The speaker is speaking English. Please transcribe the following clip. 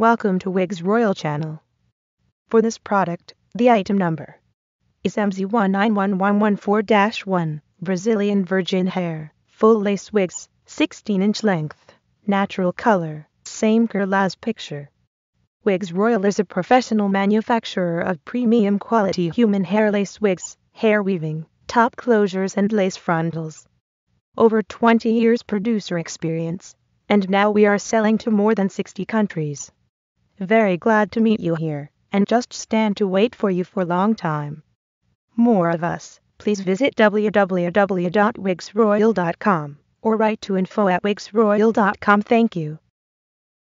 Welcome to Wig's Royal Channel. For this product, the item number is MZ191114-1, Brazilian Virgin Hair, Full Lace Wigs, 16-inch length, natural color, same curl as picture. Wigs Royal is a professional manufacturer of premium quality human hair lace wigs, hair weaving, top closures and lace frontals. Over 20 years producer experience, and now we are selling to more than 60 countries. Very glad to meet you here, and just stand to wait for you for long time. More of us, please visit www.wigsroyal.com or write to info at wigsroyal.com. Thank you.